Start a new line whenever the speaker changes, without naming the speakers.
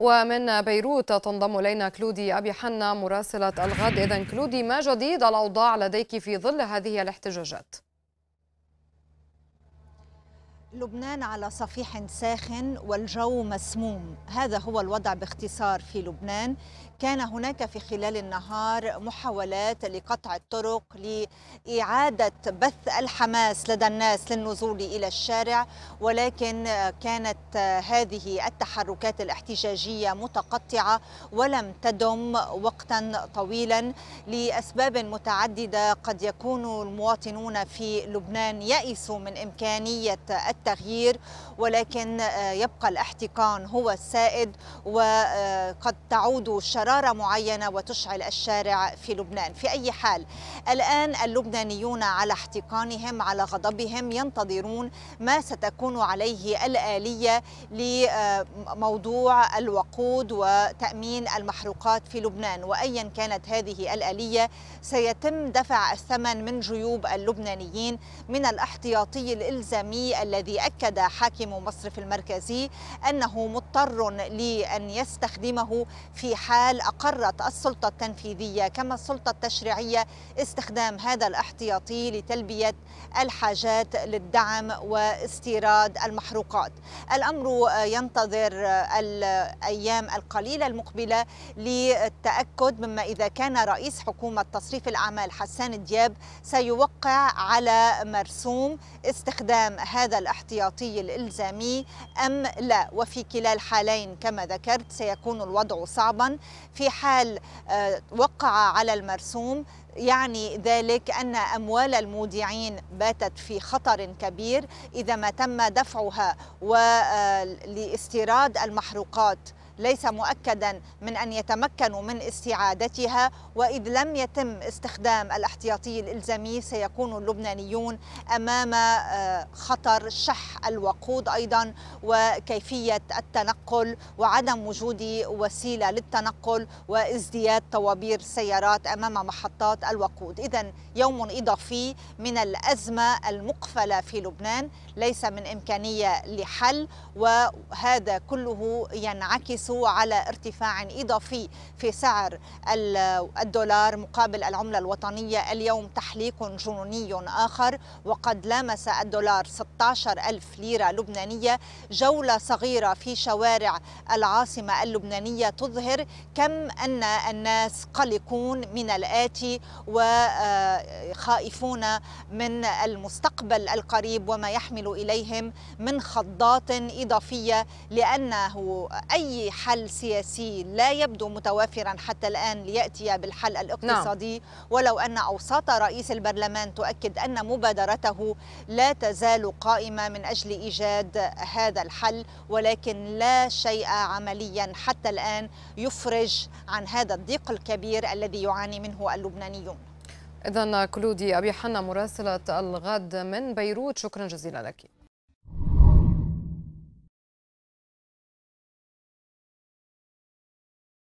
ومن بيروت تنضم إلينا كلودي أبي حنا مراسلة الغد إذا كلودي ما جديد الأوضاع لديك في ظل هذه الاحتجاجات؟ لبنان على صفيح ساخن والجو مسموم هذا هو الوضع باختصار في لبنان كان هناك في خلال النهار محاولات لقطع الطرق لإعادة بث الحماس لدى الناس للنزول إلى الشارع ولكن كانت هذه التحركات الاحتجاجية متقطعة ولم تدم وقتا طويلا لأسباب متعددة قد يكون المواطنون في لبنان يئسوا من إمكانية التحرك التغيير ولكن آه، يبقى الاحتقان هو السائد وقد آه، تعود شرارة معينة وتشعل الشارع في لبنان في أي حال الآن اللبنانيون على احتقانهم على غضبهم ينتظرون ما ستكون عليه الآلية لموضوع آه، الوقود وتأمين المحروقات في لبنان وأيا كانت هذه الآلية سيتم دفع الثمن من جيوب اللبنانيين من الاحتياطي الإلزامي الذي الذي أكد حاكم مصرف المركزي أنه مضطر لأن يستخدمه في حال أقرت السلطة التنفيذية كما السلطة التشريعية استخدام هذا الاحتياطي لتلبية الحاجات للدعم واستيراد المحروقات الأمر ينتظر الأيام القليلة المقبلة للتأكد مما إذا كان رئيس حكومة تصريف الأعمال حسان دياب سيوقع على مرسوم استخدام هذا الاحتياطي الاحتياطي الإلزامي أم لا وفي كلا الحالين كما ذكرت سيكون الوضع صعبا في حال آه، وقع على المرسوم يعني ذلك أن أموال المودعين باتت في خطر كبير إذا ما تم دفعها ولاستيراد آه، المحروقات ليس مؤكدا من أن يتمكنوا من استعادتها وإذ لم يتم استخدام الاحتياطي الإلزامي سيكون اللبنانيون أمام آه، خطر شح الوقود أيضا وكيفية التنقل وعدم وجود وسيلة للتنقل وازدياد طوابير السيارات أمام محطات الوقود إذا يوم إضافي من الأزمة المقفلة في لبنان ليس من إمكانية لحل وهذا كله ينعكس نصوا على ارتفاع إضافي في سعر الدولار مقابل العملة الوطنية اليوم تحليق جنوني آخر وقد لامس الدولار 16 ألف ليرة لبنانية جولة صغيرة في شوارع العاصمة اللبنانية تظهر كم أن الناس قلقون من الآتي وخائفون آه، من المستقبل القريب وما يحمل إليهم من خضات إضافية لأنه أي حل سياسي لا يبدو متوافرا حتى الآن ليأتي بالحل الاقتصادي نعم. ولو أن أوساط رئيس البرلمان تؤكد أن مبادرته لا تزال قائمة من أجل إيجاد هذا الحل ولكن لا شيء عمليا حتى الآن يفرج عن هذا الضيق الكبير الذي يعاني منه اللبنانيون إذا كلودي أبي حنا مراسلة الغد من بيروت شكرا جزيلا لك